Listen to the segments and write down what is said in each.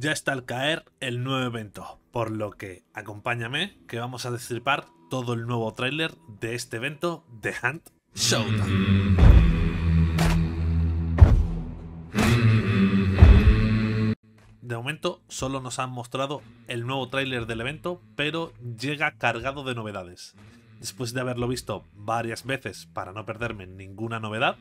ya está al caer el nuevo evento, por lo que acompáñame que vamos a destripar todo el nuevo tráiler de este evento de Hunt Showdown. De momento solo nos han mostrado el nuevo tráiler del evento, pero llega cargado de novedades después de haberlo visto varias veces para no perderme ninguna novedad,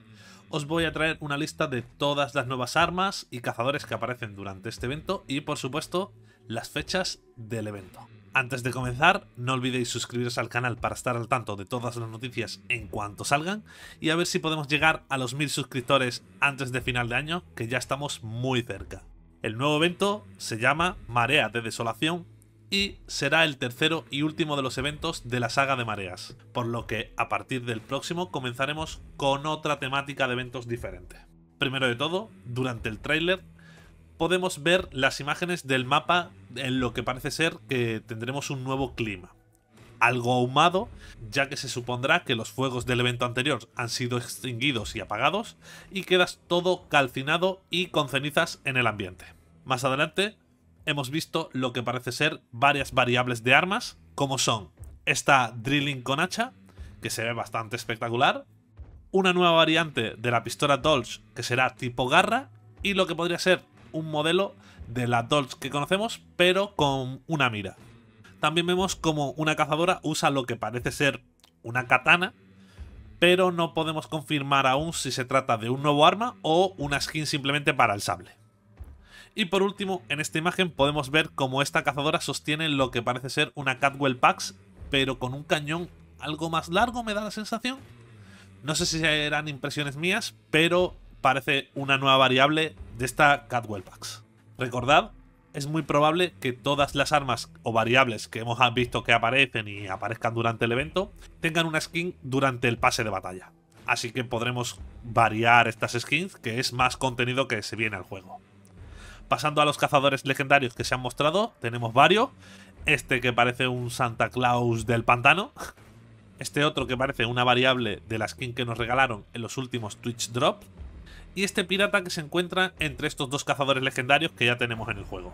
os voy a traer una lista de todas las nuevas armas y cazadores que aparecen durante este evento y por supuesto las fechas del evento. Antes de comenzar, no olvidéis suscribiros al canal para estar al tanto de todas las noticias en cuanto salgan y a ver si podemos llegar a los mil suscriptores antes de final de año, que ya estamos muy cerca. El nuevo evento se llama Marea de Desolación y será el tercero y último de los eventos de la saga de mareas, por lo que a partir del próximo comenzaremos con otra temática de eventos diferente. Primero de todo, durante el tráiler podemos ver las imágenes del mapa en lo que parece ser que tendremos un nuevo clima. Algo ahumado, ya que se supondrá que los fuegos del evento anterior han sido extinguidos y apagados, y quedas todo calcinado y con cenizas en el ambiente. Más adelante hemos visto lo que parece ser varias variables de armas, como son esta drilling con hacha, que se ve bastante espectacular, una nueva variante de la pistola Dolch, que será tipo garra, y lo que podría ser un modelo de la Dolch que conocemos, pero con una mira. También vemos como una cazadora usa lo que parece ser una katana, pero no podemos confirmar aún si se trata de un nuevo arma o una skin simplemente para el sable. Y por último, en esta imagen podemos ver cómo esta cazadora sostiene lo que parece ser una Catwell Pax, pero con un cañón algo más largo, me da la sensación. No sé si eran impresiones mías, pero parece una nueva variable de esta Catwell Pax. Recordad, es muy probable que todas las armas o variables que hemos visto que aparecen y aparezcan durante el evento tengan una skin durante el pase de batalla. Así que podremos variar estas skins, que es más contenido que se viene al juego. Pasando a los cazadores legendarios que se han mostrado, tenemos varios. Este que parece un Santa Claus del pantano. Este otro que parece una variable de la skin que nos regalaron en los últimos Twitch Drop. Y este pirata que se encuentra entre estos dos cazadores legendarios que ya tenemos en el juego.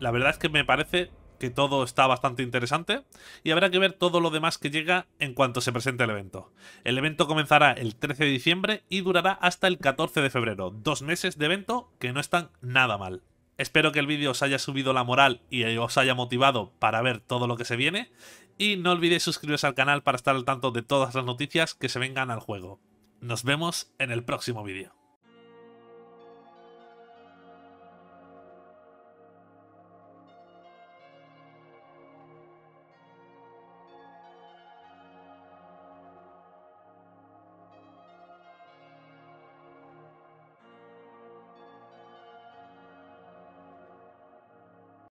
La verdad es que me parece que todo está bastante interesante y habrá que ver todo lo demás que llega en cuanto se presente el evento. El evento comenzará el 13 de diciembre y durará hasta el 14 de febrero, dos meses de evento que no están nada mal. Espero que el vídeo os haya subido la moral y os haya motivado para ver todo lo que se viene. Y no olvidéis suscribiros al canal para estar al tanto de todas las noticias que se vengan al juego. Nos vemos en el próximo vídeo.